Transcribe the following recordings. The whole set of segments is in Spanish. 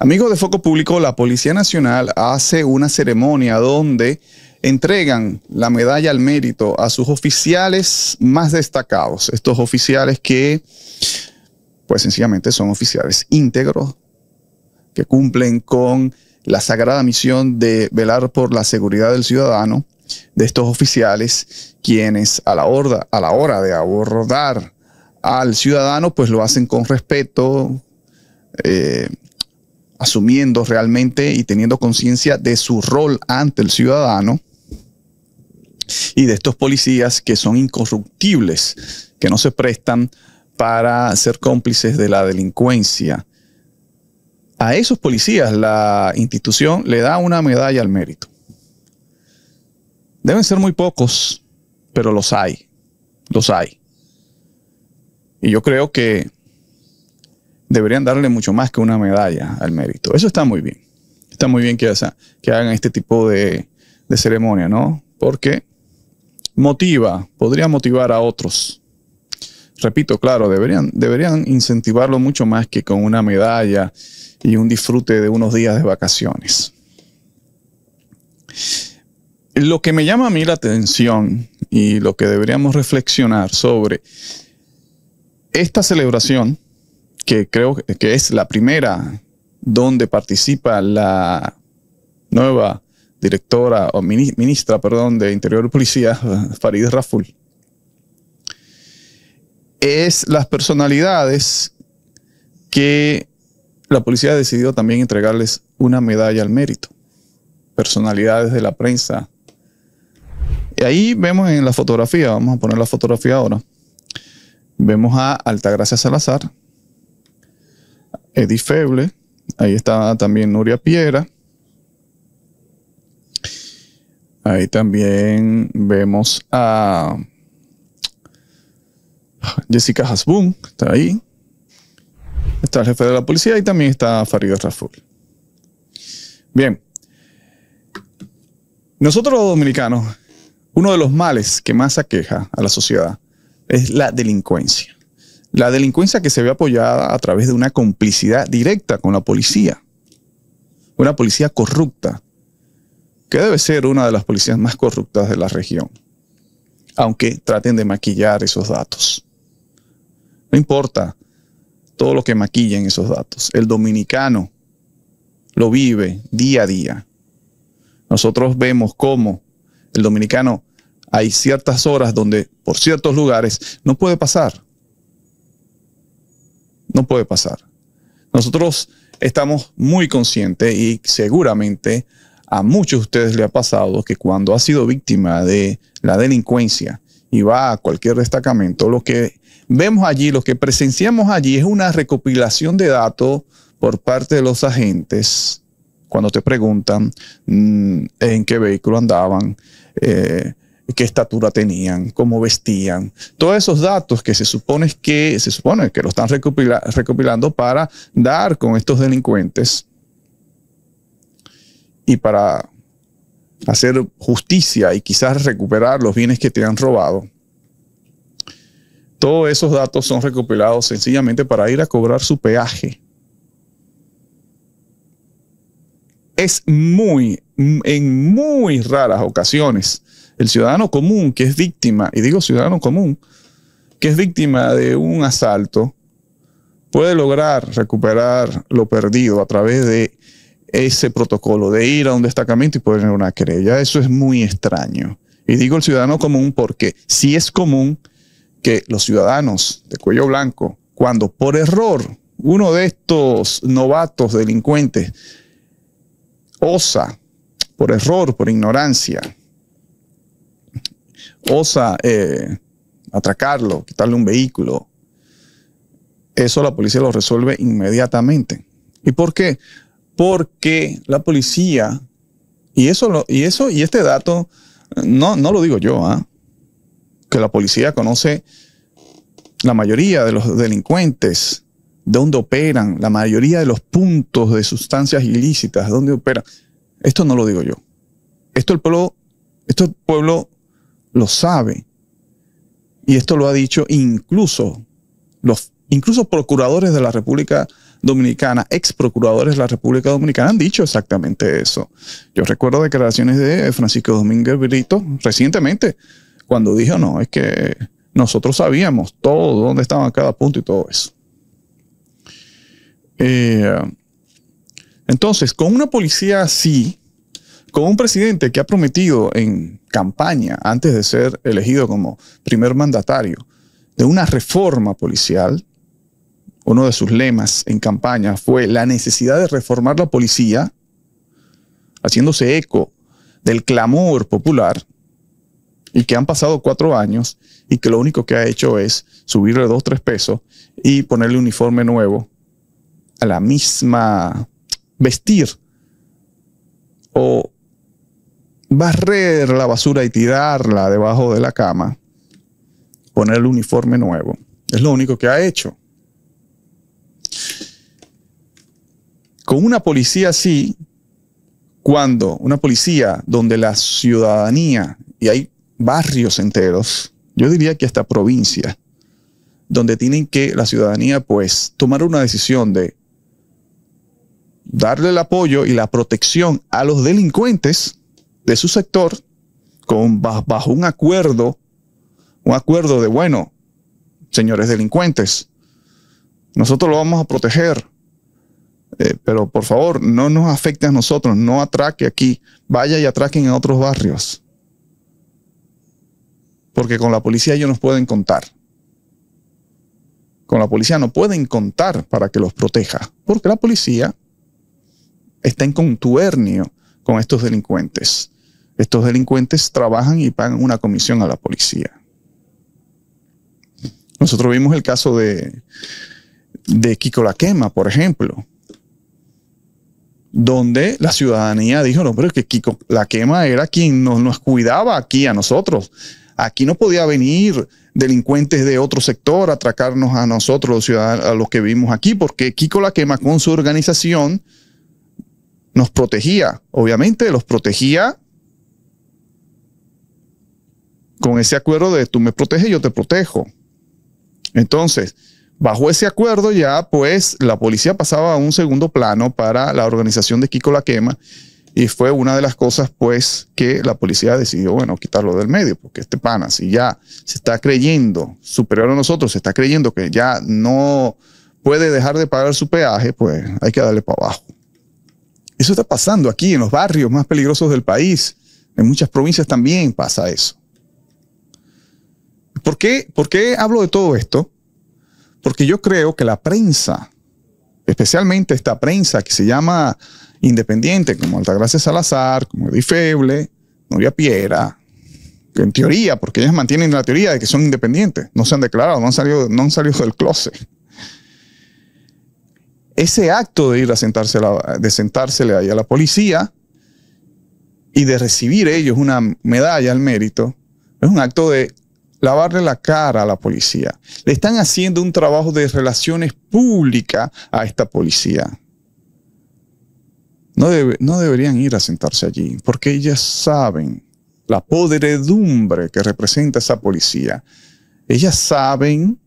Amigos de Foco Público, la Policía Nacional hace una ceremonia donde entregan la medalla al mérito a sus oficiales más destacados, estos oficiales que, pues sencillamente son oficiales íntegros, que cumplen con la sagrada misión de velar por la seguridad del ciudadano, de estos oficiales, quienes a la, hora, a la hora de abordar al ciudadano, pues lo hacen con respeto, eh, asumiendo realmente y teniendo conciencia de su rol ante el ciudadano y de estos policías que son incorruptibles, que no se prestan para ser cómplices de la delincuencia. A esos policías la institución le da una medalla al mérito. Deben ser muy pocos, pero los hay, los hay. Y yo creo que deberían darle mucho más que una medalla al mérito. Eso está muy bien. Está muy bien que, hagan este tipo de, ceremonia, ¿no? Porque motiva, podría motivar a otros. Repito, claro, deberían incentivarlo mucho más que con una medalla y un disfrute de unos días de vacaciones. Lo que me llama a mí la atención y lo que deberíamos reflexionar sobre esta celebración que creo que es la primera donde participa la nueva directora o ministra, perdón, de Interior y Policía, Farid Raful, es las personalidades que la policía ha decidido también entregarles una medalla al mérito, personalidades de la prensa. Y ahí vemos en la fotografía, vamos a poner la fotografía ahora, vemos a Altagracia Salazar, Eddie Feble, ahí está también Nuria Piera. Ahí también vemos a Jessica Hasbun, está ahí. Está el jefe de la policía y también está Farid Raful. Bien. Nosotros los dominicanos, uno de los males que más aqueja a la sociedad es la delincuencia. La delincuencia que se ve apoyada a través de una complicidad directa con la policía. Una policía corrupta, que debe ser una de las policías más corruptas de la región, aunque traten de maquillar esos datos. No importa todo lo que maquillen esos datos. El dominicano lo vive día a día. Nosotros vemos cómo el dominicano hay ciertas horas donde por ciertos lugares no puede pasar no puede pasar. Nosotros estamos muy conscientes y seguramente a muchos de ustedes le ha pasado que cuando ha sido víctima de la delincuencia y va a cualquier destacamento, lo que vemos allí, lo que presenciamos allí es una recopilación de datos por parte de los agentes cuando te preguntan mm, en qué vehículo andaban, eh, qué estatura tenían, cómo vestían, todos esos datos que se supone que, se supone que lo están recopilando para dar con estos delincuentes y para hacer justicia y quizás recuperar los bienes que te han robado. Todos esos datos son recopilados sencillamente para ir a cobrar su peaje. Es muy, en muy raras ocasiones el ciudadano común que es víctima, y digo ciudadano común, que es víctima de un asalto, puede lograr recuperar lo perdido a través de ese protocolo, de ir a un destacamento y poner una querella. Eso es muy extraño. Y digo el ciudadano común porque sí es común que los ciudadanos de cuello blanco, cuando por error uno de estos novatos delincuentes osa, por error, por ignorancia, osa eh, atracarlo, quitarle un vehículo, eso la policía lo resuelve inmediatamente. ¿Y por qué? Porque la policía, y eso, y, eso y este dato, no, no lo digo yo, ¿ah? que la policía conoce la mayoría de los delincuentes, dónde operan, la mayoría de los puntos de sustancias ilícitas, dónde operan. Esto no lo digo yo. Esto el pueblo, esto el pueblo lo sabe. Y esto lo ha dicho incluso los incluso procuradores de la República Dominicana, ex procuradores de la República Dominicana han dicho exactamente eso. Yo recuerdo declaraciones de Francisco Domínguez Brito recientemente cuando dijo, "No, es que nosotros sabíamos todo, dónde estaban cada punto y todo eso." Eh, entonces, con una policía así, con un presidente que ha prometido en campaña, antes de ser elegido como primer mandatario, de una reforma policial. Uno de sus lemas en campaña fue la necesidad de reformar la policía, haciéndose eco del clamor popular, y que han pasado cuatro años y que lo único que ha hecho es subirle dos, tres pesos y ponerle uniforme nuevo a la misma vestir o barrer la basura y tirarla debajo de la cama, poner el uniforme nuevo. Es lo único que ha hecho. Con una policía así, cuando una policía donde la ciudadanía, y hay barrios enteros, yo diría que hasta provincia, donde tienen que la ciudadanía pues tomar una decisión de darle el apoyo y la protección a los delincuentes, de su sector con, bajo un acuerdo, un acuerdo de, bueno, señores delincuentes, nosotros lo vamos a proteger, eh, pero por favor, no nos afecte a nosotros, no atraque aquí, vaya y atraquen en otros barrios. Porque con la policía ellos nos pueden contar. Con la policía no pueden contar para que los proteja, porque la policía está en contuernio con estos delincuentes. Estos delincuentes trabajan y pagan una comisión a la policía. Nosotros vimos el caso de, Kiko La Quema, por ejemplo, donde la ciudadanía dijo, no, pero es que Kiko La Quema era quien nos, cuidaba aquí a nosotros. Aquí no podía venir delincuentes de otro sector a atracarnos a nosotros, a los que vivimos aquí, porque Kiko La Quema con su organización nos protegía, obviamente los protegía con ese acuerdo de tú me proteges, yo te protejo. Entonces, bajo ese acuerdo ya, pues, la policía pasaba a un segundo plano para la organización de Kiko La Quema y fue una de las cosas, pues, que la policía decidió, bueno, quitarlo del medio, porque este pana, si ya se está creyendo superior a nosotros, se está creyendo que ya no puede dejar de pagar su peaje, pues hay que darle para abajo. Eso está pasando aquí en los barrios más peligrosos del país. En muchas provincias también pasa eso. ¿Por qué, hablo de todo esto? Porque yo creo que la prensa, especialmente esta prensa que se llama independiente, como Altagracia Salazar, como Edith Feble, Novia Piera, en teoría, porque ellas mantienen la teoría de que son independientes, no se han declarado, no han salido, no han del closet. Ese acto de ir a sentarse, de sentársele ahí a la policía y de recibir ellos una medalla al mérito, es un acto de lavarle la cara a la policía. Le están haciendo un trabajo de relaciones públicas a esta policía. No, no deberían ir a sentarse allí, porque ellas saben la podredumbre que representa esa policía. Ellas saben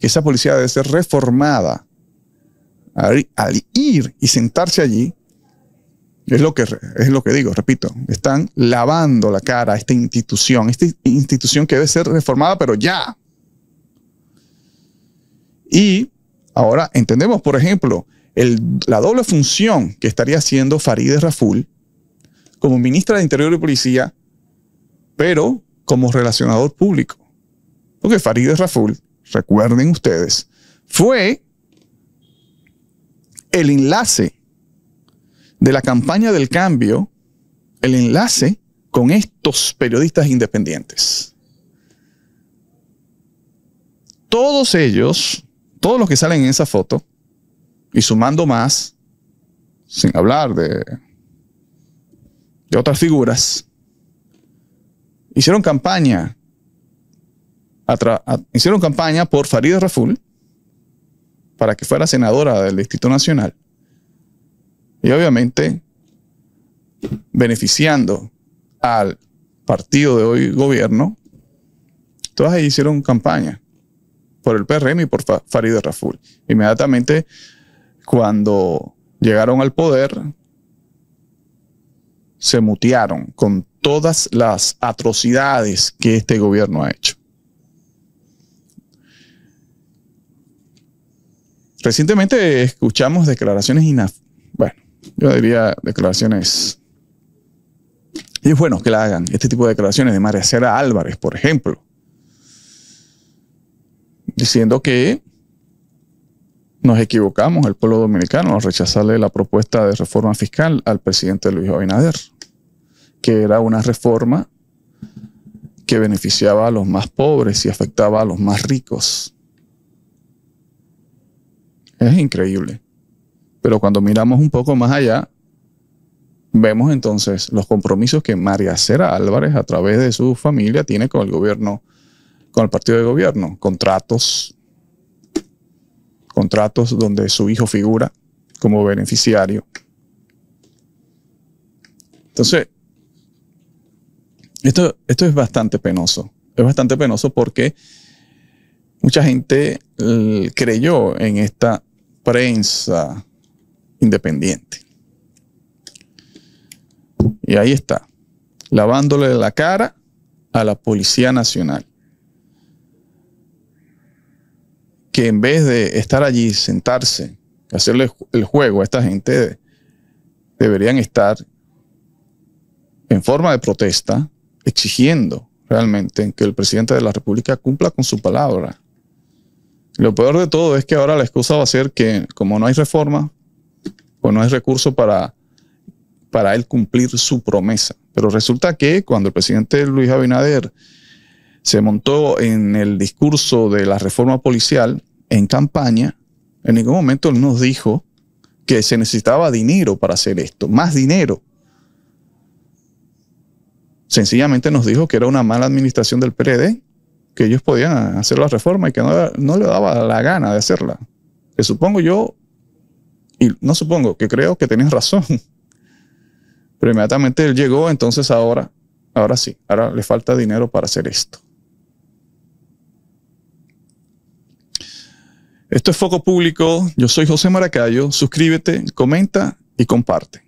que esa policía debe ser reformada. al ir y sentarse allí, es lo, que, es lo que digo, repito, están lavando la cara a esta institución, esta institución que debe ser reformada, pero ya. Y ahora entendemos, por ejemplo, la doble función que estaría haciendo Farideh Raful como ministra de Interior y Policía, pero como relacionador público. Porque Farideh Raful, recuerden ustedes, fue el enlace de la campaña del cambio el enlace con estos periodistas independientes. Todos ellos, todos los que salen en esa foto, y sumando más, sin hablar de, otras figuras, hicieron campaña, hicieron campaña por Farida Raful para que fuera senadora del Distrito Nacional y obviamente beneficiando al partido de hoy gobierno, todas ellas hicieron campaña por el PRM y por Farid Raful. Inmediatamente, cuando llegaron al poder, se mutearon con todas las atrocidades que este gobierno ha hecho. Recientemente escuchamos declaraciones yo diría declaraciones. Y es bueno que la hagan, este tipo de declaraciones de María Cera Álvarez, por ejemplo, diciendo que nos equivocamos, el pueblo dominicano, al rechazarle la propuesta de reforma fiscal al presidente Luis Abinader, que era una reforma que beneficiaba a los más pobres y afectaba a los más ricos. Es increíble. Pero cuando miramos un poco más allá, vemos entonces los compromisos que María Cera Álvarez, a través de su familia, tiene con el gobierno, con el partido de gobierno. Contratos, contratos donde su hijo figura como beneficiario. Entonces, esto, esto es bastante penoso. Es bastante penoso porque mucha gente mm, creyó en esta prensa independiente. Y ahí está, lavándole la cara a la Policía Nacional. Que en vez de estar allí, sentarse, hacerle el juego a esta gente, deberían estar en forma de protesta exigiendo realmente que el presidente de la República cumpla con su palabra. Lo peor de todo es que ahora la excusa va a ser que como no hay reforma, pues no es recurso para, para él cumplir su promesa. Pero resulta que cuando el presidente Luis Abinader se montó en el discurso de la reforma policial en campaña, en ningún momento él nos dijo que se necesitaba dinero para hacer esto, más dinero. Sencillamente nos dijo que era una mala administración del PRD, que ellos podían hacer la reforma y que no le daba la gana de hacerla. Que supongo yo y no supongo, que creo que tienes razón. Pero inmediatamente él llegó, entonces ahora, ahora sí, ahora le falta dinero para hacer esto. Esto es Foco Público, yo soy José Maracayo, suscríbete, comenta y comparte.